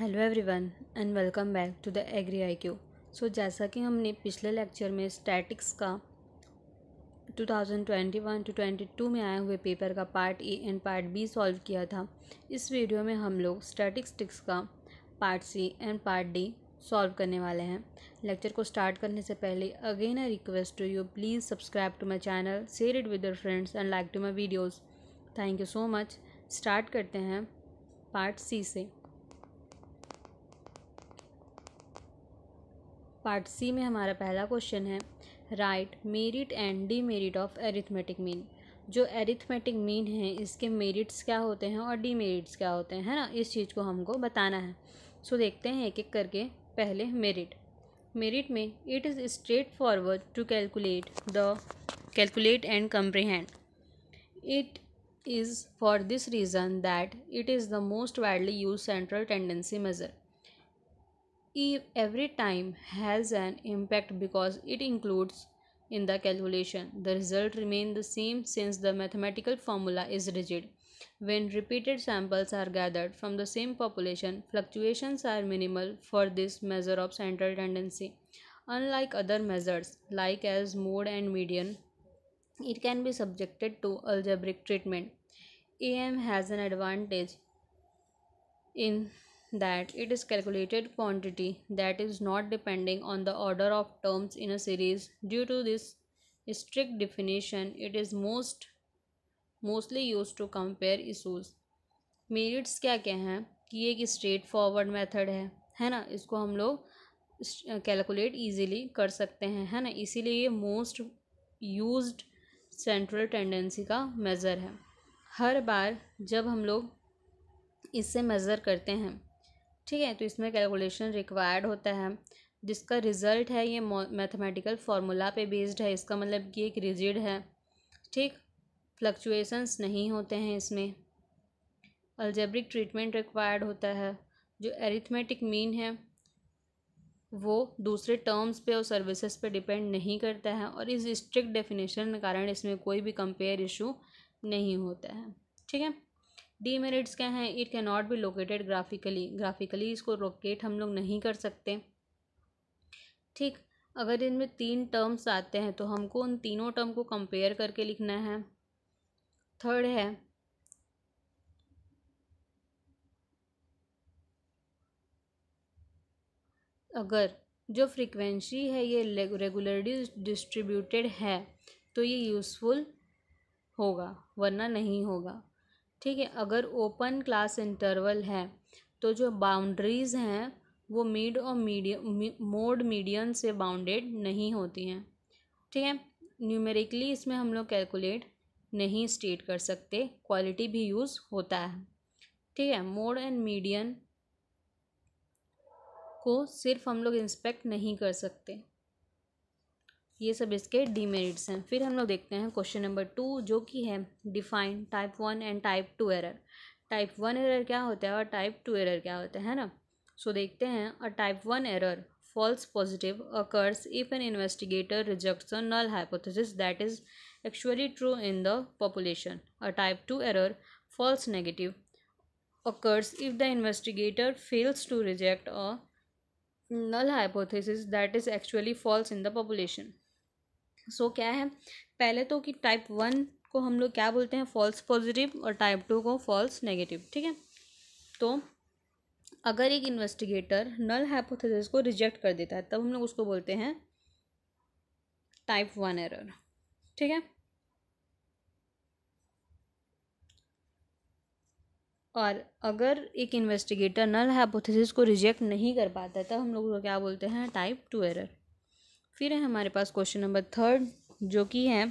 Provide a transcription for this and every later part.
Hello everyone and welcome back to the agri I Q so जैसा कि हमने पिछले लेक्चर में स्टैटिक्स का 2021 टू 22 में आए हुए पेपर का part A and part B solve किया था इस वीडियो में हम लोग स्टैटिस्टिक्स का part C and part D solve करने वाले हैं लेक्चर को स्टार्ट करने से पहले again I request to you please subscribe to my channel share it with your friends and like to my videos thank you so much start करते हैं part सी से पार्ट सी में हमारा पहला क्वेश्चन है write merit and demerit of arithmetic mean जो arithmetic mean है इसके मेरिट्स क्या होते हैं और डी मेरिट्स क्या होते हैं है ना इस चीज़ को हमको बताना है सो so, देखते हैं एक एक करके पहले मेरिट मेरिट में it is straightforward to calculate the calculate and comprehend it is for this reason that it is the most widely use central tendency measure if every time has an impact because it includes in the calculation the result remain the same since the mathematical formula is rigid when repeated samples are gathered from the same population fluctuations are minimal for this measure of central tendency unlike other measures like as mode and median it can be subjected to algebraic treatment am has an advantage in that it is calculated quantity that is not depending on the order of terms in a series due to this strict definition it is most mostly use to compare issues merits क्या क्या हैं कि ये एक straight forward method है है ना इसको हम लोग कैलकुलेट इजीली कर सकते हैं है ना इसीलिए ये मोस्ट यूज्ड सेंट्रल टेंडेंसी का मेज़र है हर बार जब हम लोग इससे मेज़र करते हैं ठीक है तो इसमें कैलकुलेशन रिक्वायर्ड होता है जिसका रिज़ल्ट है ये मैथमेटिकल फार्मूला पे बेस्ड है इसका मतलब कि एक रिजिड है ठीक फ्लक्चुएशंस नहीं होते हैं इसमें अल्जेब्रिक ट्रीटमेंट रिक्वायर्ड होता है जो एरिथमेटिक मीन है वो दूसरे टर्म्स पे और सर्विसेज पे डिपेंड नहीं करता है और इस स्ट्रिक्ट डेफिनेशन के कारण इसमें कोई भी कंपेयर इशू नहीं होता है ठीक है डीमेरिट्स क्या हैं it can not be located graphically graphically इसको लोकेट हम लोग नहीं कर सकते ठीक अगर इनमें तीन टर्म्स आते हैं तो हमको उन तीनों टर्म को कंपेयर करके लिखना है थर्ड है अगर जो फ्रीक्वेंसी है ये रेगुलरली डिस्ट्रीब्यूटेड है तो ये यूज़फुल होगा वरना नहीं होगा ठीक है अगर ओपन क्लास इंटरवल है तो जो बाउंड्रीज़ हैं वो मिड और मीडियम मोड मीडियम से बाउंडेड नहीं होती हैं ठीक है न्यूमेरिकली इसमें हम लोग कैलकुलेट नहीं स्टेट कर सकते क्वालिटी भी यूज़ होता है ठीक है मोड एंड मीडियन को सिर्फ हम लोग इंस्पेक्ट नहीं कर सकते ये सब इसके डीमेरिट्स हैं फिर हम लोग देखते हैं क्वेश्चन नंबर टू जो कि है define type one and type two error type one error क्या होता है और टाइप टू एरर क्या होता है ना सो देखते हैं a type one error false positive occurs if an investigator rejects a null hypothesis that is actually true in the population a type two error false negative occurs if the investigator fails to reject a null hypothesis that is actually false in the population so so, क्या है पहले तो कि type one को हम लोग क्या बोलते हैं फॉल्स पॉजिटिव और टाइप टू को फॉल्स नेगेटिव ठीक है तो अगर एक इन्वेस्टिगेटर नल हाइपोथेसिस को रिजेक्ट कर देता है तब हम लोग उसको बोलते हैं टाइप वन एरर ठीक है और अगर एक इन्वेस्टिगेटर नल हाइपोथेसिस को रिजेक्ट नहीं कर पाता है तब हम लोग उसको क्या बोलते हैं टाइप टू एरर फिर है हमारे पास क्वेश्चन नंबर थर्ड जो कि है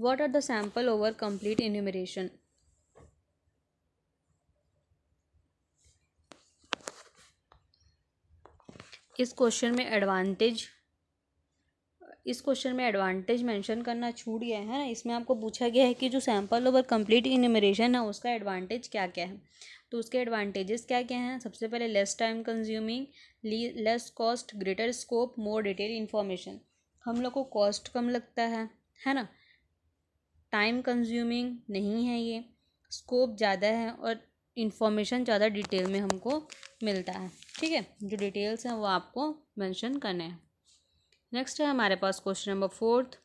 what are the sample over complete enumeration इस क्वेश्चन में एडवांटेज इस क्वेश्चन में एडवांटेज मेंशन करना छूट गया है ना इसमें आपको पूछा गया है कि जो सैंपल ओवर कंप्लीट इन्यूमरेशन है उसका एडवांटेज क्या क्या है तो उसके एडवांटेजेस क्या क्या हैं सबसे पहले less time consuming less cost greater scope more detail information हम लोग को कॉस्ट कम लगता है है ना टाइम कंज्यूमिंग नहीं है ये स्कोप ज़्यादा है और इन्फॉर्मेशन ज़्यादा डिटेल में हमको मिलता है ठीक है जो डिटेल्स हैं वो आपको मेंशन करने हैं नेक्स्ट है हमारे पास क्वेश्चन नंबर फोर्थ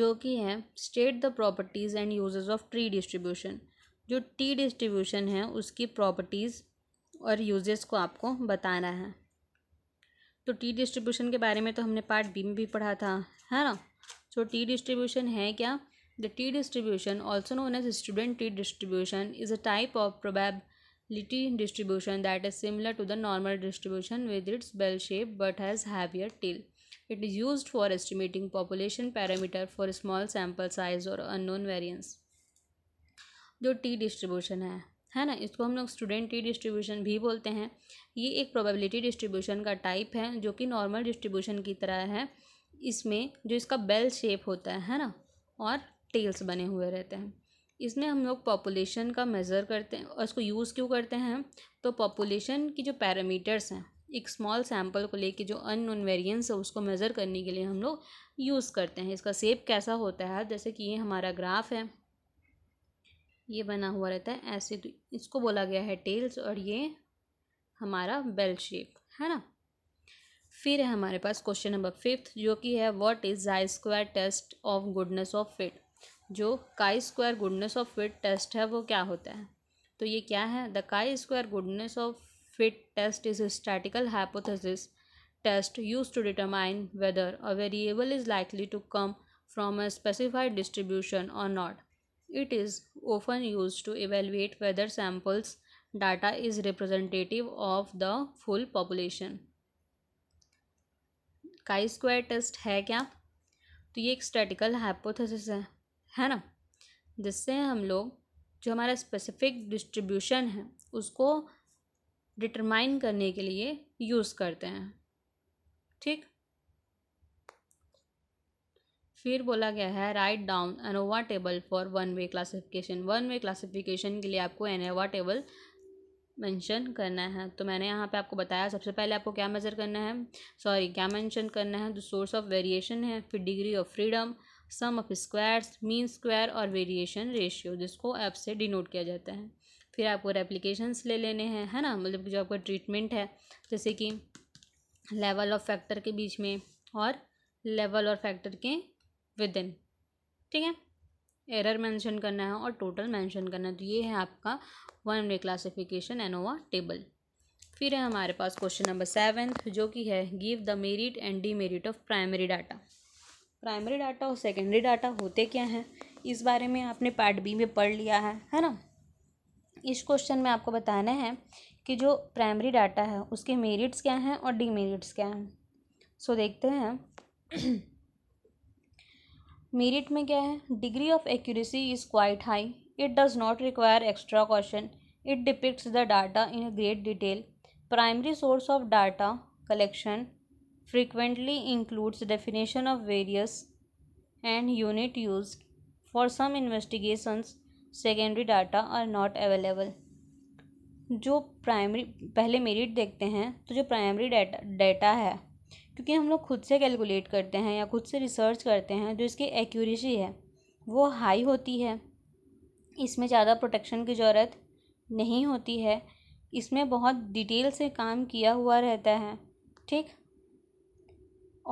जो कि है state the properties and uses of tree distribution जो टी डिस्ट्रीब्यूशन है उसकी प्रॉपर्टीज़ और यूजेस को आपको बताना है तो टी डिस्ट्रीब्यूशन के बारे में तो हमने पार्ट बी में भी पढ़ा था है ना सो तो टी डिस्ट्रीब्यूशन है क्या the T distribution also known as student T distribution is a type of probability distribution that is similar to the normal distribution with its bell shape but has heavier till it is use for estimating population parameter for small sample size और unknown variance जो T distribution है है ना इसको हम लोग student T distribution भी बोलते हैं ये एक प्रोबेबिलिटी डिस्ट्रीब्यूशन का टाइप है जो कि नॉर्मल डिस्ट्रीब्यूशन की तरह है इसमें जो इसका बेल शेप होता है है ना और टेल्स बने हुए रहते हैं इसमें हम लोग पॉपुलेशन का मेज़र करते हैं और इसको यूज़ क्यों करते हैं तो पॉपुलेशन की जो पैरामीटर्स हैं एक स्मॉल सैम्पल को लेके जो अन वेरिएंस है उसको मेज़र करने के लिए हम लोग यूज़ करते हैं इसका सेप कैसा होता है जैसे कि ये हमारा ग्राफ है ये बना हुआ रहता है ऐसे तो इसको बोला गया है टेल्स और ये हमारा बेल शेप है ना फिर है हमारे पास क्वेश्चन नंबर फिफ्थ जो कि है what is chi square test of goodness of fit जो chi square goodness of fit test है वो क्या होता है तो ये क्या है the chi square goodness of fit test is statistical hypothesis test use to determine whether a variable is likely to come from a specified distribution और not It is often used to evaluate whether samples data is representative of the full population. Chi square test है क्या तो ये एक statistical hypothesis है है ना जिससे हम लोग जो हमारा स्पेसिफिक डिस्ट्रीब्यूशन है उसको डिटरमाइन करने के लिए यूज़ करते हैं ठीक फिर बोला गया है write down ANOVA table for one way classification one way classification के लिए आपको एनोवा टेबल मेंशन करना है तो मैंने यहाँ पे आपको बताया सबसे पहले आपको क्या मेज़र करना है सॉरी क्या मेंशन करना है जो सोर्स ऑफ वेरिएशन है फिर degree of freedom sum of squares mean square और वेरिएशन रेशियो जिसको ऐप से डिनोट किया जाता है फिर आपको रेप्लिकेशंस ले लेने हैं है ना मतलब जो आपका ट्रीटमेंट है जैसे कि लेवल ऑफ फैक्टर के बीच में और लेवल और फैक्टर के विद इन ठीक है एरर मेंशन करना है और टोटल मेंशन करना है तो ये है आपका one way classification ANOVA table फिर है हमारे पास क्वेश्चन नंबर सेवेंथ जो कि है give the merit and demerit of primary data primary data और सेकेंडरी डाटा होते क्या हैं इस बारे में आपने पार्ट बी में पढ़ लिया है है ना इस क्वेश्चन में आपको बताना है कि जो प्राइमरी डाटा है उसके मेरिट्स क्या हैं और डीमेरिट्स क्या हैं सो so, देखते हैं मेरिट में क्या है degree of accuracy is quite high it does not require extra question it depicts the data in great detail primary source of data collection frequently includes definition of various and unit use for some investigations secondary data are not available जो primary पहले merit देखते हैं तो जो primary data data है क्योंकि हम लोग खुद से कैलकुलेट करते हैं या खुद से रिसर्च करते हैं जो इसकी एक्यूरेसी है वो हाई होती है इसमें ज़्यादा प्रोटेक्शन की ज़रूरत नहीं होती है इसमें बहुत डिटेल से काम किया हुआ रहता है ठीक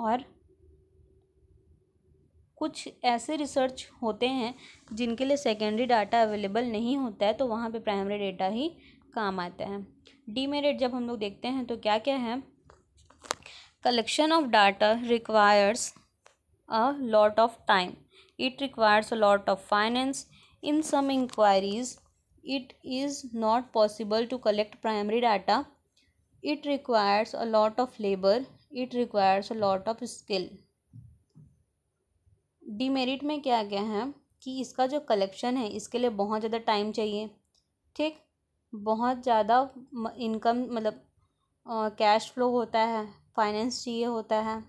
और कुछ ऐसे रिसर्च होते हैं जिनके लिए सेकेंडरी डाटा अवेलेबल नहीं होता है तो वहाँ पे प्राइमरी डाटा ही काम आता है डीमेरिट जब हम लोग देखते हैं तो क्या क्या है collection of data requires a lot of time it requires a lot of finance in some inquiries it is not possible to collect primary data it requires a lot of labor it requires a lot of skill demerit में क्या क्या है कि इसका जो collection है इसके लिए बहुत ज़्यादा टाइम चाहिए ठीक बहुत ज़्यादा इनकम मतलब कैश फ्लो होता है फाइनेंस चाहिए होता है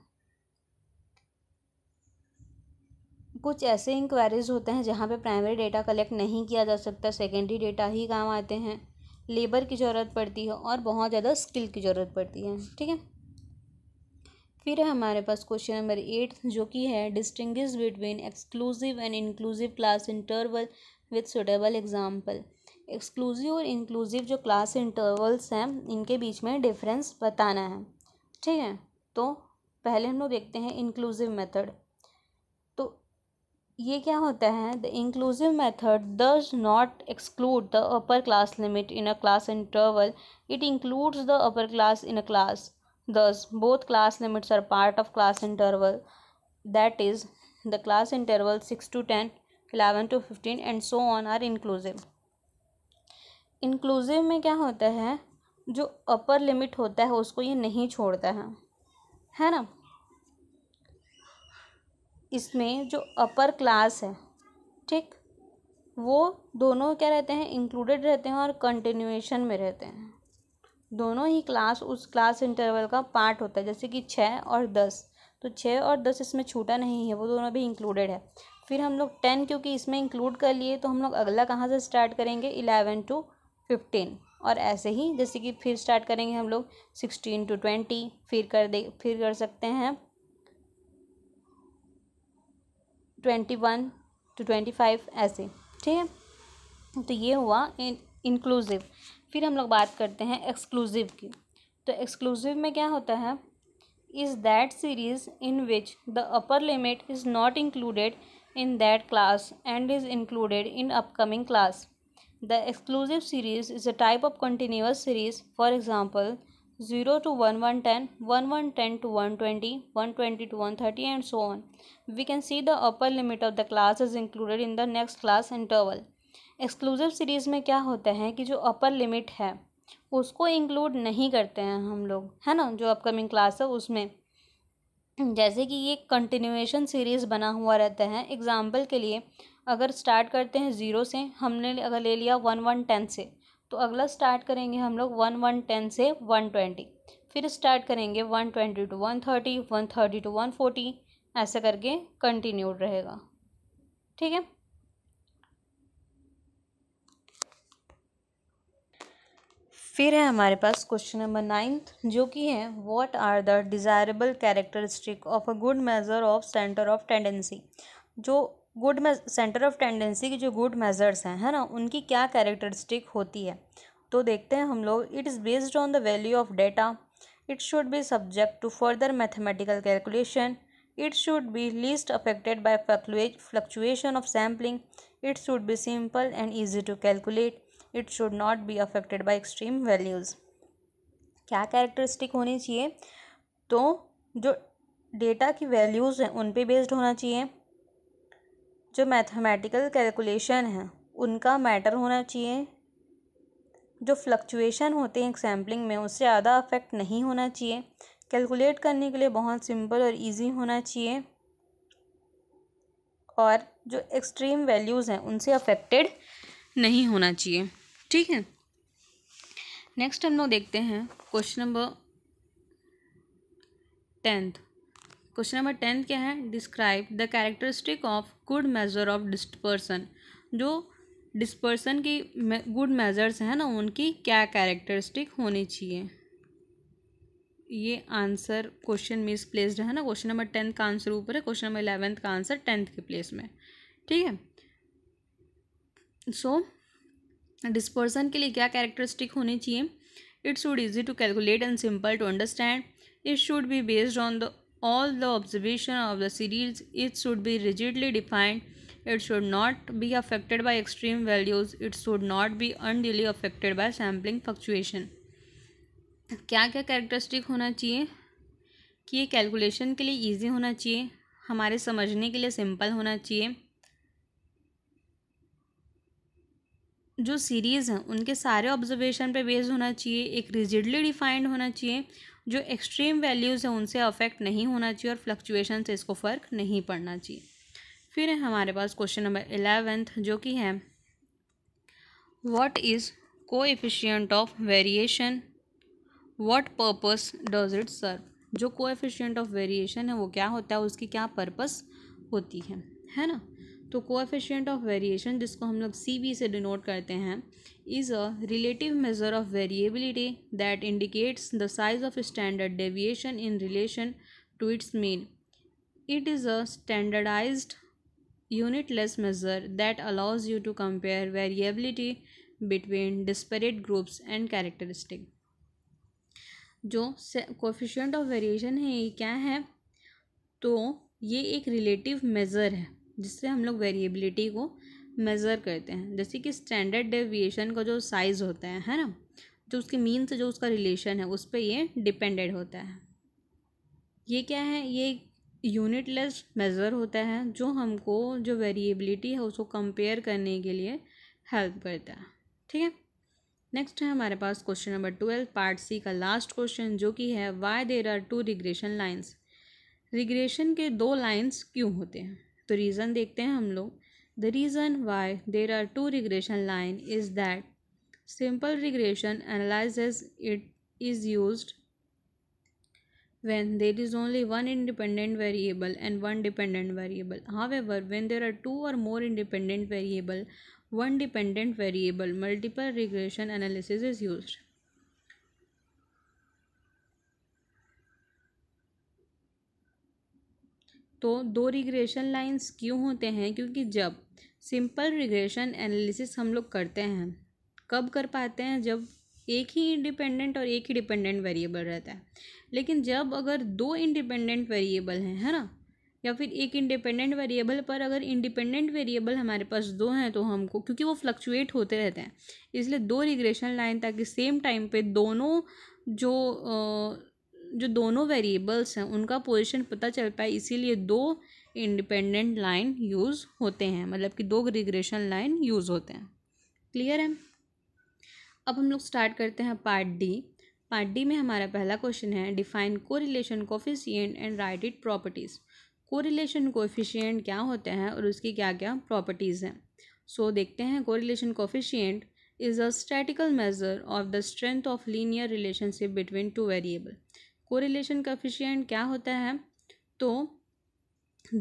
कुछ ऐसे इंक्वायरीज होते हैं जहाँ पे प्राइमरी डेटा कलेक्ट नहीं किया जा सकता सेकेंडरी डेटा ही काम आते हैं लेबर की ज़रूरत पड़ती है और बहुत ज़्यादा स्किल की ज़रूरत पड़ती है ठीक है फिर है हमारे पास क्वेश्चन नंबर एट जो कि है distinguish between exclusive and inclusive class interval with suitable example exclusive और इंक्लूसिव जो क्लास इंटरवल्स हैं इनके बीच में डिफरेंस बताना है ठीक है तो पहले हम लोग देखते हैं इंक्लूसिव मेथड तो ये क्या होता है the inclusive method does not exclude the upper class limit in a class interval it includes the upper class in a class thus both class limits are part of class interval that is the class interval six to ten eleven to fifteen and so on are inclusive inclusive में क्या होता है जो upper limit होता है उसको ये नहीं छोड़ता है है ना इसमें जो अपर क्लास है ठीक वो दोनों क्या रहते हैं इंक्लूडेड रहते हैं और कंटिन्यूएशन में रहते हैं दोनों ही क्लास उस क्लास इंटरवल का पार्ट होता है जैसे कि छः और दस तो छः और दस इसमें छूटा नहीं है वो दोनों भी इंक्लूडेड है फिर हम लोग टेन क्योंकि इसमें इंक्लूड कर लिए तो हम लोग अगला कहाँ से स्टार्ट करेंगे इलेवन टू फिफ्टीन और ऐसे ही जैसे कि फिर स्टार्ट करेंगे हम लोग सिक्सटीन टू ट्वेंटी फिर कर दे फिर कर सकते हैं twenty one to twenty five ऐसे ठीक है तो ये हुआ इन इंक्लूसिव फिर हम लोग बात करते हैं एक्सक्लूसिव की तो एक्सक्लूसिव में क्या होता है is that series in which the upper limit is not included in that class and is included in upcoming class The exclusive series is a type of continuous series. For example, 0 to 1, 110, 1110 to 120, 120 to 130 and so on. We can see the upper limit of the class is included in the next class interval. Exclusive series में क्या होता है कि जो upper limit है उसको include नहीं करते हैं हम लोग है ना जो अपकमिंग क्लास है उसमें जैसे कि ये कंटिन्यूएशन सीरीज़ बना हुआ रहता है एग्ज़ाम्पल के लिए अगर स्टार्ट करते हैं ज़ीरो से हमने अगर ले लिया वन वन टेन से तो अगला स्टार्ट करेंगे हम लोग वन वन टेन से वन ट्वेंटी फिर स्टार्ट करेंगे one twenty to one thirty one thirty two one forty ऐसा करके कंटिन्यूड रहेगा ठीक है फिर है हमारे पास क्वेश्चन नंबर नाइन्थ जो कि है what are the desirable characteristic of a good measure of center of tendency जो गुड सेंटर ऑफ टेंडेंसी की जो गुड मेज़र्स हैं है ना उनकी क्या कैरेक्टरिस्टिक होती है तो देखते हैं हम लोग it is based on the value of data it should be subject to further mathematical calculation it should be least affected by fluctuation of sampling it should be simple and easy to calculate it should not be affected by extreme values क्या characteristic होनी चाहिए तो जो data की values हैं उन पे based होना चाहिए जो मैथमेटिकल कैलकुलेशन है उनका मैटर होना चाहिए जो फ्लक्चुएशन होते हैं सैम्पलिंग में उससे ज़्यादा अफेक्ट नहीं होना चाहिए कैलकुलेट करने के लिए बहुत सिंपल और इजी होना चाहिए और जो एक्सट्रीम वैल्यूज़ हैं उनसे अफेक्टेड नहीं होना चाहिए ठीक है नेक्स्ट हम लोग देखते हैं question number tenth question number tenth क्या है describe the characteristic of good measure of dispersion जो डिस्पर्सन की गुड मेजर्स हैं ना उनकी क्या कैरेक्टरिस्टिक होनी चाहिए ये आंसर क्वेश्चन मिस प्लेसड है ना क्वेश्चन नंबर टेंथ का आंसर ऊपर है क्वेश्चन नंबर इलेवेंथ का आंसर टेंथ के प्लेस में ठीक है सो so, डिस्पर्सन के लिए क्या कैरेक्टरिस्टिक होनी चाहिए it's should easy to calculate and simple to understand it should be based on the all the observation of the series it should be rigidly defined it should not be affected by extreme values it should not be unduly affected by sampling fluctuation क्या क्या characteristic होना चाहिए कि ये calculation के लिए easy होना चाहिए हमारे समझने के लिए सिंपल होना चाहिए जो सीरीज़ हैं उनके सारे ऑब्जर्वेशन पे बेस्ड होना चाहिए एक रिजिडली डिफाइंड होना चाहिए जो एक्सट्रीम वैल्यूज़ हैं उनसे अफेक्ट नहीं होना चाहिए और फ्लक्चुएशन से इसको फ़र्क नहीं पड़ना चाहिए फिर है हमारे पास क्वेश्चन नंबर एलेवेंथ जो कि है what is coefficient of variation what purpose does it serve जो को एफिशियंट ऑफ वेरिएशन है वो क्या होता है उसकी क्या पर्पज़ होती है है ना तो कोएफिशिएंट ऑफ वेरिएशन जिसको हम लोग सी बी से डिनोट करते हैं is a relative measure of variability that indicates the size of standard deviation in relation to its mean it is a standardize unitless measure that allows you to compare variability between disparate groups and characteristic जो coefficient of variation है ये क्या है तो ये एक relative measure है जिससे हम लोग वेरिएबिलिटी को मेज़र करते हैं जैसे कि स्टैंडर्ड डेविएशन का जो साइज़ होता है है ना जो उसके मीन से जो उसका रिलेशन है उस पर ये डिपेंडेड होता है ये क्या है ये यूनिटलेस मेज़र होता है जो हमको जो वेरिएबिलिटी है उसको कंपेयर करने के लिए हेल्प करता है ठीक है नेक्स्ट है हमारे पास question number twelve part C का लास्ट क्वेश्चन जो कि है why there are two regression lines regression के दो लाइन्स क्यों होते हैं तो रीज़न देखते हैं हम लोग the reason why there are two regression line is that simple regression analysis it is used when there is only one independent variable and one dependent variable however when there are two or more independent variable one dependent variable multiple regression analysis is used तो दो regression lines क्यों होते हैं क्योंकि जब simple regression analysis हम लोग करते हैं कब कर पाते हैं जब एक ही इंडिपेंडेंट और एक ही डिपेंडेंट वेरिएबल रहता है लेकिन जब अगर दो इंडिपेंडेंट वेरिएबल हैं है ना या फिर एक इंडिपेंडेंट वेरिएबल पर अगर इंडिपेंडेंट वेरिएबल हमारे पास दो हैं तो हमको क्योंकि वो फ्लक्चुएट होते रहते हैं इसलिए दो रिग्रेशन लाइन ताकि सेम टाइम पे दोनों जो जो दोनों वेरिएबल्स हैं उनका पोजिशन पता चल पाए इसीलिए दो इंडिपेंडेंट लाइन यूज़ होते हैं मतलब कि दो रिग्रेशन लाइन यूज़ होते हैं क्लियर है अब हम लोग स्टार्ट करते हैं पार्ट डी पार्ट डी में हमारा पहला क्वेश्चन है define correlation coefficient and write it properties correlation coefficient क्या होते हैं और उसकी क्या क्या प्रॉपर्टीज़ हैं सो so, देखते हैं correlation coefficient is a statistical measure of the strength of linear relationship between two variable correlation coefficient क्या होता है तो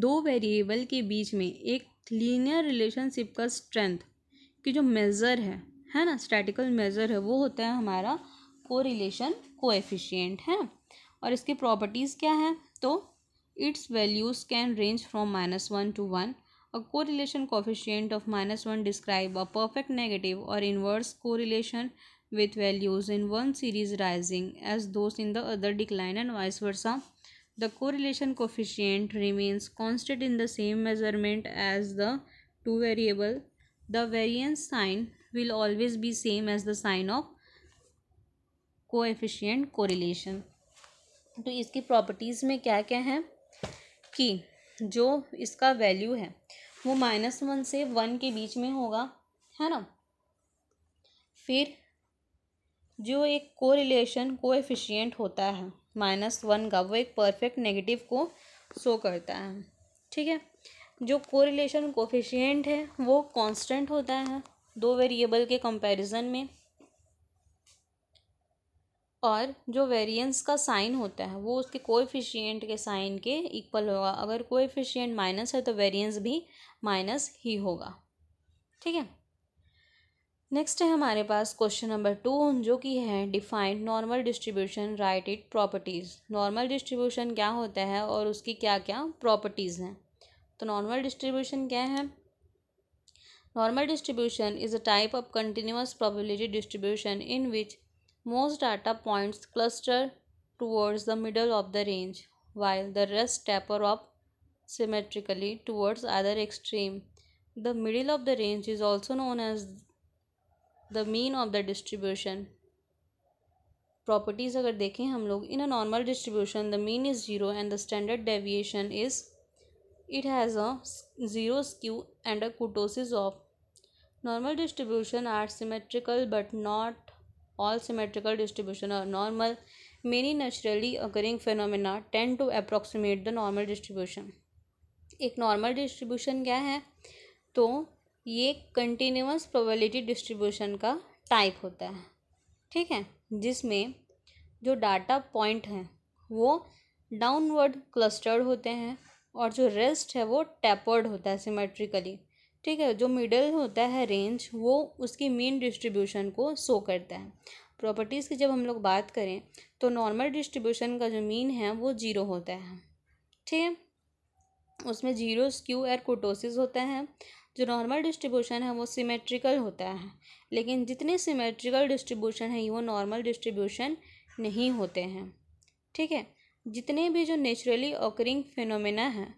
दो वेरिएबल के बीच में एक लीनियर रिलेशनशिप का स्ट्रेंथ की जो मेज़र है है ना स्टैटिकल मेज़र है वो होता है हमारा कोरिलेशन कोएफिशिएंट है और इसके प्रॉपर्टीज़ क्या हैं तो it's values can range from minus one to one a correlation coefficient of minus one describe a perfect negative or inverse correlation with values in one series rising as those in the other decline and vice versa. The correlation coefficient remains constant in the same measurement as the two variable. The variance sign will always be same as the sign of coefficient correlation तो इसकी properties में क्या क्या है कि जो इसका value है वो माइनस वन से वन के बीच में होगा है ना फिर जो एक कोरिलेशन कोएफिशिएंट होता है माइनस वन का वो एक परफेक्ट नेगेटिव को शो करता है ठीक है जो कोरिलेशन कोफिशियंट है वो कांस्टेंट होता है दो वेरिएबल के कंपैरिजन में और जो वेरिएंस का साइन होता है वो उसके कोएफिशिएंट के साइन के इक्वल होगा अगर कोएफिशिएंट माइनस है तो वेरिएंस भी माइनस ही होगा ठीक है नेक्स्ट है हमारे पास क्वेश्चन नंबर टू जो कि है defined normal distribution write it properties normal distribution क्या होता है और उसकी क्या क्या प्रॉपर्टीज़ हैं तो नॉर्मल डिस्ट्रीब्यूशन क्या है normal distribution is a type of continuous probability distribution in which most data points cluster towards the middle of the range while the rest taper off symmetrically towards other extreme the middle of the range is also known as the mean of the distribution properties अगर देखें हम लोग in a normal distribution the mean is zero and the standard deviation is it has a zero skew and a kurtosis of normal distribution are symmetrical but not all symmetrical distribution are normal many naturally occurring phenomena tend to approximate the normal distribution एक normal distribution क्या है तो ये continuous probability distribution का type होता है ठीक है जिसमें जो डाटा पॉइंट हैं वो डाउनवर्ड क्लस्टर्ड होते हैं और जो रेस्ट है वो टैपर्ड होता है सिमेट्रिकली ठीक है जो मिडल होता है रेंज वो उसकी मीन डिस्ट्रीब्यूशन को शो करता है प्रॉपर्टीज़ की जब हम लोग बात करें तो नॉर्मल डिस्ट्रीब्यूशन का जो मीन है वो जीरो होता है ठीक है उसमें जीरो स्क्यू एयर कोटोसिस होता है जो नॉर्मल डिस्ट्रीब्यूशन है वो सिमेट्रिकल होता है लेकिन जितने सिमेट्रिकल डिस्ट्रीब्यूशन है वो नॉर्मल डिस्ट्रीब्यूशन नहीं होते हैं ठीक है जितने भी जो नेचुरली ऑकरिंग फिनोमेना हैं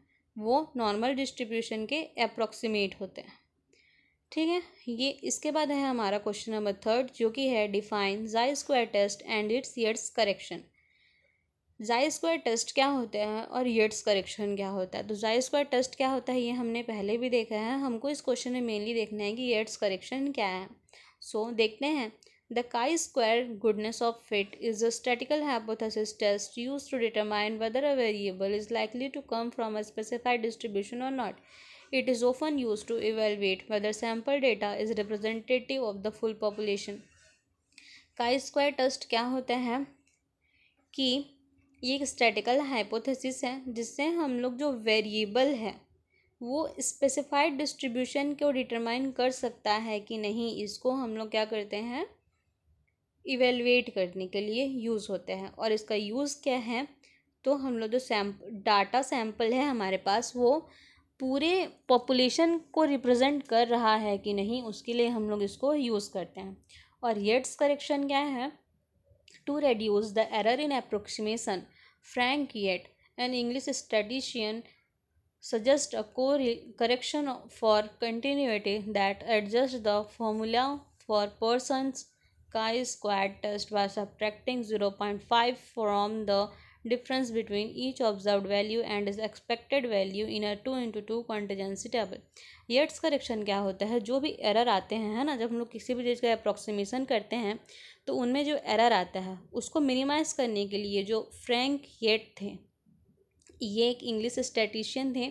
वो नॉर्मल डिस्ट्रीब्यूशन के अप्रोक्सीमेट होते हैं ठीक है ये इसके बाद है हमारा क्वेश्चन नंबर थर्ड जो कि है define chi square test and its Yates correction chi square test क्या होते हैं और येट्स करेक्शन क्या होता है तो जाई स्क्वायर टेस्ट क्या होता है ये हमने पहले भी देखा है हमको इस क्वेश्चन में मेनली देखना है कि येट्स करेक्शन क्या है सो so, देखते हैं the chi square goodness of fit is a statistical hypothesis test use to determine whether a variable is likely to come from a specified distribution और not it is often use to evaluate whether sample data is representative of the full population chi square test क्या होता है कि ये एक statistical hypothesis है जिससे हम लोग जो वेरिएबल है वो स्पेसिफाइड डिस्ट्रीब्यूशन को डिटरमाइन कर सकता है कि नहीं इसको हम लोग क्या करते हैं इवेलुएट करने के लिए यूज़ होते हैं और इसका यूज़ क्या है तो हम लोग जो सैम्प डाटा सैम्पल है हमारे पास वो पूरे पॉपुलेशन को रिप्रेजेंट कर रहा है कि नहीं उसके लिए हम लोग इसको यूज़ करते हैं और येट्स करेक्शन क्या है to reduce the error in approximation. Frank Yet, an English statistician, suggest a correction for continuity that adjusts the formula for persons chi-square test by subtracting 0.5 from the difference between each observed value and its expected value in a 2 into 2 contingency table yet's correction kya hota hai jo bhi error aate hain hai na jab hum log kisi bhi cheez ka approximation karte hain तो उनमें जो error आता है उसको minimise करने के लिए जो फ्रैंक येट थे ये एक इंग्लिश स्टैटिशियन थे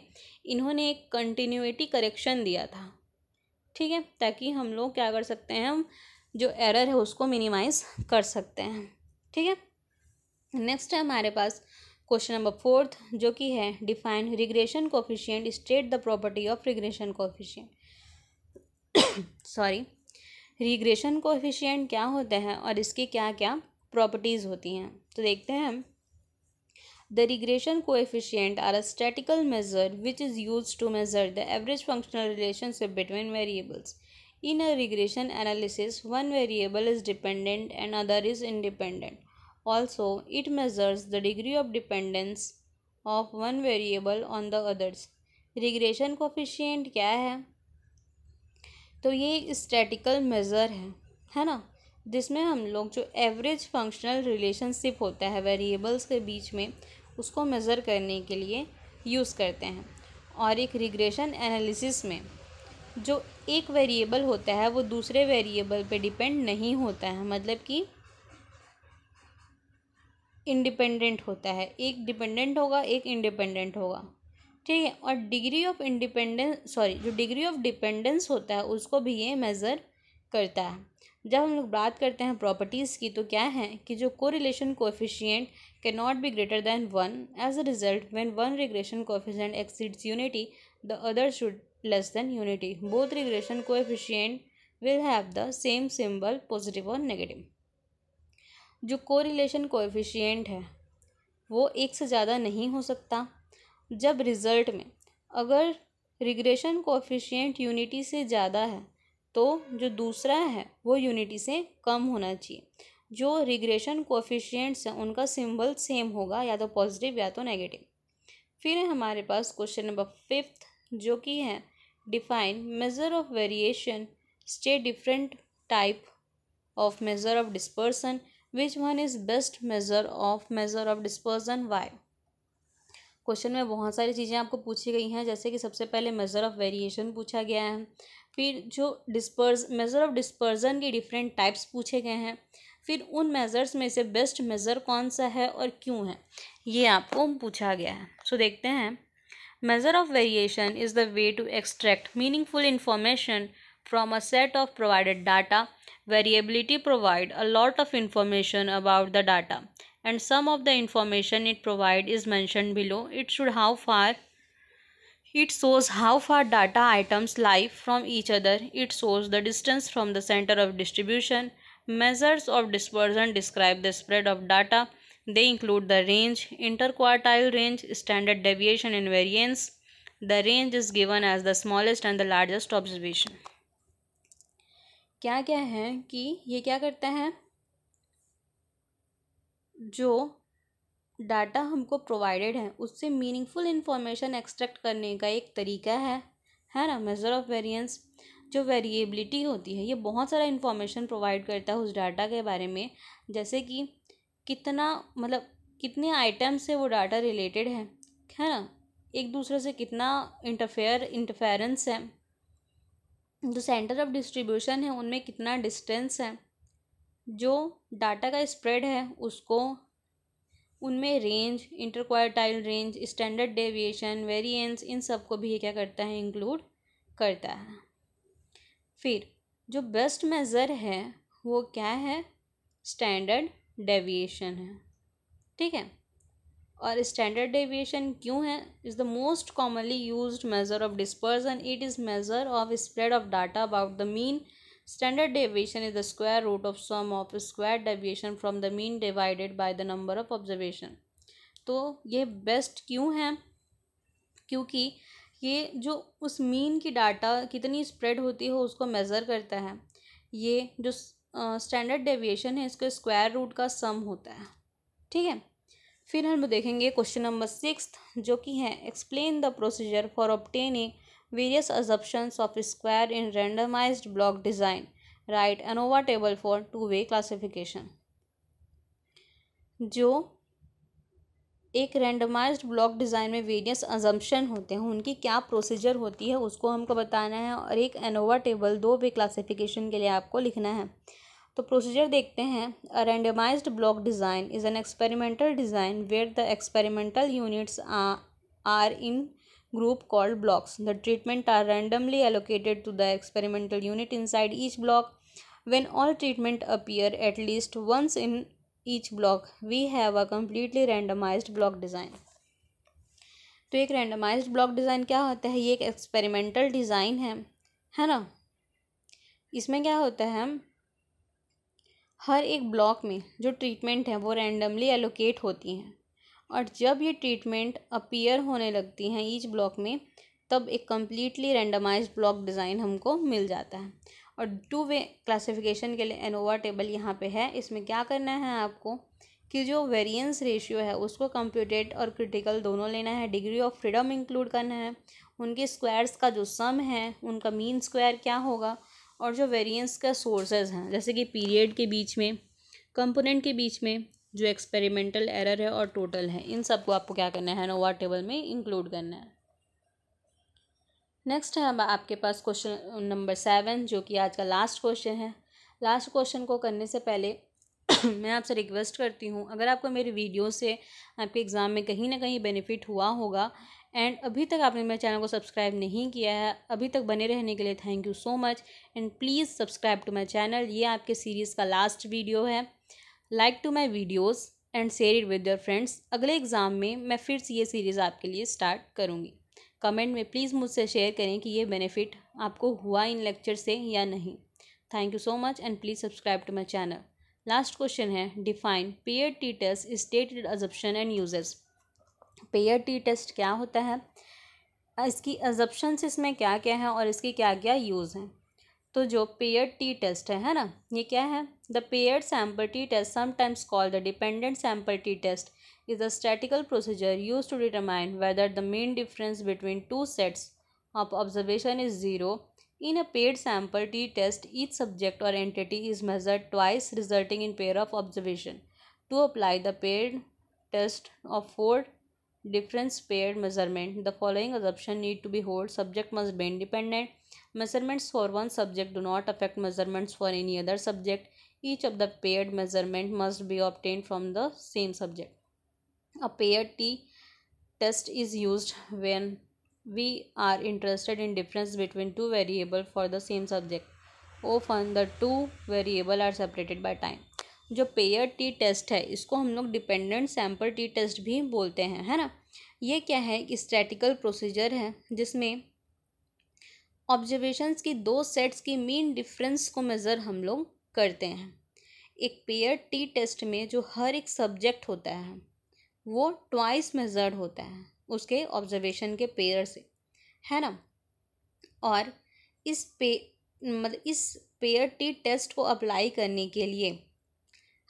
इन्होंने एक कंटिन्यूटी करेक्शन दिया था ठीक है ताकि हम लोग क्या कर सकते हैं हम जो एरर है उसको मिनिमाइज़ कर सकते हैं ठीक है नेक्स्ट है हमारे पास क्वेश्चन नंबर फोर्थ जो कि है define regression coefficient state the property of regression coefficient sorry regression coefficient क्या होते हैं और इसके क्या क्या प्रॉपर्टीज़ होती हैं तो देखते हैं the regression coefficient are a statistical measure which is use to measure the average functional relationship between variables in a regression analysis one variable is dependent and other is independent also it measures the degree of dependence of one variable on the others regression coefficient क्या है तो ये statistical measure है है ना जिसमें हम लोग जो एवरेज फंक्शनल रिलेशनशिप होता है वेरिएबल्स के बीच में उसको मेज़र करने के लिए यूज़ करते हैं और एक रिग्रेशन एनालिसिस में जो एक वेरिएबल होता है वो दूसरे वेरिएबल पे डिपेंड नहीं होता है मतलब कि इंडिपेंडेंट होता है एक डिपेंडेंट होगा एक इंडिपेंडेंट होगा ठीक है और डिग्री ऑफ इंडिपेंडेंस सॉरी जो डिग्री ऑफ डिपेंडेंस होता है उसको भी ये मेज़र करता है जब हम लोग बात करते हैं प्रॉपर्टीज़ की तो क्या है कि जो कोरिलेशन कोफिशियंट के not be greater than one as a result when one regression coefficient exceeds unity the other should less than unity both regression coefficient will have the same symbol positive or negative जो correlation coefficient है वो एक से ज़्यादा नहीं हो सकता जब रिज़ल्ट में अगर रिग्रेशन कोफिशियंट यूनिटी से ज़्यादा है तो जो दूसरा है वो यूनिटी से कम होना चाहिए जो रिग्रेशन कोफिशियंट्स हैं उनका सिंबल सेम होगा या तो पॉजिटिव या तो नेगेटिव फिर हमारे पास क्वेश्चन नंबर फिफ्थ जो कि है define measure of variation state different type of measure of dispersion which one is best measure of measure of dispersion why question में बहुत सारी चीज़ें आपको पूछी गई हैं जैसे कि सबसे पहले मेज़र ऑफ़ वेरिएशन पूछा गया है फिर जो डिस्पर्स मेज़र ऑफ़ डिस्पर्जन के डिफरेंट टाइप्स पूछे गए हैं फिर उन मेज़र्स में से बेस्ट मेज़र कौन सा है और क्यों है ये आपको पूछा गया है सो देखते हैं measure of variation is the way to extract meaningful information from a set of provided data variability provide a lot of information about the data and some of the information it provide is mentioned below. It should how far it shows how far data items lie from each other. It shows the distance from the center of distribution. Measures of dispersion describe the spread of data. They include the range, interquartile range, standard deviation and variance. The range is given as the smallest and the largest observation. क्या क्या है कि ये क्या करते हैं जो data हमको प्रोवाइडेड है उससे मीनिंगफुल इंफॉर्मेशन एक्सट्रैक्ट करने का एक तरीका है है ना मेज़र ऑफ वेरिएंस जो वेरिएबिलिटी होती है ये बहुत सारा इन्फॉर्मेशन प्रोवाइड करता है उस डाटा के बारे में जैसे कि कितना मतलब कितने आइटम से वो डाटा रिलेटेड है है ना एक दूसरे से कितना इंटरफेयर इंटरफेरेंस है जो सेंटर ऑफ डिस्ट्रीब्यूशन है उनमें कितना डिस्टेंस है जो डाटा का स्प्रेड है उसको उनमें range interquartile range standard deviation variance इन सब को भी क्या करता है इंक्लूड करता है फिर जो बेस्ट मेज़र है वो क्या है स्टैंडर्ड डेविएशन है ठीक है और स्टैंडर्ड डेविएशन क्यों है is the most commonly used measure of dispersion it is measure of spread of data about the mean Standard deviation is the square root of sum of square deviation from the mean divided by the number of observation. तो ये best क्यों है क्योंकि ये जो उस mean की data कितनी स्प्रेड होती है हो, उसको मेज़र करता है ये जो स्टैंडर्ड uh, डेविएशन है इसका स्क्वायर रूट का सम होता है ठीक है फिर हम देखेंगे क्वेश्चन नंबर सिक्स जो कि है explain the procedure for obtaining various assumptions of square in randomized block design. Write ANOVA table for two-way classification. जो एक रैंडमाइज्ड ब्लॉक डिज़ाइन में वेरियस अजम्पन होते हैं उनकी क्या प्रोसीजर होती है उसको हमको बताना है और एक एनोवा टेबल दो वे क्लासिफिकेशन के लिए आपको लिखना है तो प्रोसीजर देखते हैं a randomized block design is an experimental design where the experimental units are in group called blocks. The treatment are randomly allocated to the experimental unit inside each block. When all treatment appear at least once in each block, we have a completely randomized block design. तो एक randomized block design क्या होता है ये एक experimental design है है ना इसमें क्या होता है हर एक ब्लॉक में जो ट्रीटमेंट है वो रैंडमली एलोकेट होती हैं और जब ये ट्रीटमेंट अपीयर होने लगती हैं ईच ब्लॉक में तब एक कम्प्लीटली रेंडमाइज ब्लॉक डिज़ाइन हमको मिल जाता है और टू वे क्लासिफिकेशन के लिए एनोवा टेबल यहाँ पे है इसमें क्या करना है आपको कि जो वेरिएंस रेशियो है उसको कंप्यूटेड और क्रिटिकल दोनों लेना है डिग्री ऑफ फ्रीडम इंक्लूड करना है उनके स्क्वायर्स का जो सम है उनका मीन स्क्वायर क्या होगा और जो वेरिएंस का सोर्सेज हैं जैसे कि पीरियड के बीच में कंपोनेंट के बीच में जो एक्सपेरिमेंटल एरर है और टोटल है इन सबको आपको क्या करना है नोवा टेबल में इंक्लूड करना है नेक्स्ट है अब आपके पास क्वेश्चन नंबर सेवन जो कि आज का लास्ट क्वेश्चन है लास्ट क्वेश्चन को करने से पहले मैं आपसे रिक्वेस्ट करती हूँ अगर आपको मेरी वीडियो से आपके एग्ज़ाम में कहीं ना कहीं बेनिफिट हुआ होगा एंड अभी तक आपने मेरे चैनल को सब्सक्राइब नहीं किया है अभी तक बने रहने के लिए thank you so much and please subscribe to my channel ये आपके सीरीज़ का लास्ट वीडियो है like to my videos and share it with your friends अगले एग्ज़ाम में मैं फिर से ये सीरीज़ आपके लिए स्टार्ट करूँगी कमेंट में प्लीज़ मुझसे शेयर करें कि ये बेनिफिट आपको हुआ इन लेक्चर से या नहीं thank you so much and please subscribe to my channel last question है define pair T test stated assumption and uses pair T test क्या होता है इसकी अजप्शन इसमें क्या क्या है और इसके क्या क्या यूज़ हैं तो जो पेयर टी टेस्ट है है ना ये क्या है the pair sample T test sometimes call the dependent sample T test is the statistical procedure use to determine whether the mean difference between two sets of observation is zero in a pair sample T test each subject or entity is measure twice resulting in pair of observation to apply the pair test of for difference pair measurement the following observation need to be hold subject मज be independent measurements for one subject do not affect measurements for any other subject each of the paired measurement must be obtained from the same subject a paired t test is used when we are interested in difference between two variable for the same subject often the two variable are separated by time जो pair T test है इसको हम लोग dependent sample T test भी बोलते हैं है ना ये क्या है एक स्टैटिकल प्रोसीजर है जिसमें ऑब्जर्वेशंस की दो सेट्स की मीन डिफरेंस को मेज़र हम लोग करते हैं एक पेयर टी टेस्ट में जो हर एक सब्जेक्ट होता है वो ट्वाइस मेज़र्ड होता है उसके ऑब्जर्वेशन के पेयर से है ना और इस पे मतलब इस पेयर टी टेस्ट को अप्लाई करने के लिए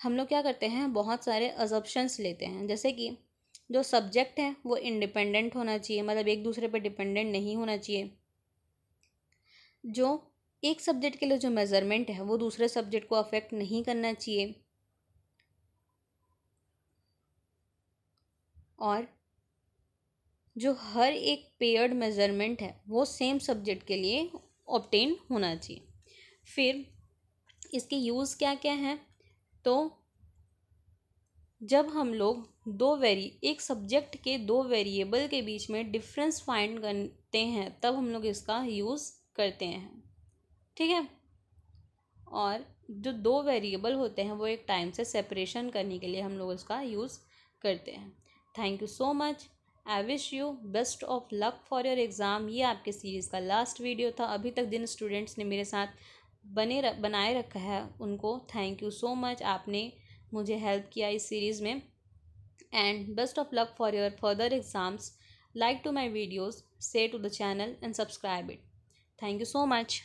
हम लोग क्या करते हैं बहुत सारे अजप्शंस लेते हैं जैसे कि जो सब्जेक्ट है वो इंडिपेंडेंट होना चाहिए मतलब एक दूसरे पर डिपेंडेंट नहीं होना चाहिए जो एक सब्जेक्ट के लिए जो मेज़रमेंट है वो दूसरे सब्जेक्ट को अफेक्ट नहीं करना चाहिए और जो हर एक पेयर्ड मेज़रमेंट है वो सेम सब्जेक्ट के लिए ऑप्टेन होना चाहिए फिर इसके यूज़ क्या क्या हैं तो जब हम लोग दो वेरी एक सब्जेक्ट के दो वेरिएबल के बीच में डिफरेंस फाइंड करते हैं तब हम लोग इसका यूज़ करते हैं ठीक है और जो दो वेरिएबल होते हैं वो एक टाइम से सेपरेशन करने के लिए हम लोग उसका यूज़ करते हैं thank you so much I wish you best of luck for your exam ये आपके सीरीज़ का लास्ट वीडियो था अभी तक जिन स्टूडेंट्स ने मेरे साथ बने र, बनाए रखा है उनको थैंक यू सो मच आपने मुझे हेल्प किया इस सीरीज़ में and best of luck for your further exams like to my videos से to the channel and subscribe it thank you so much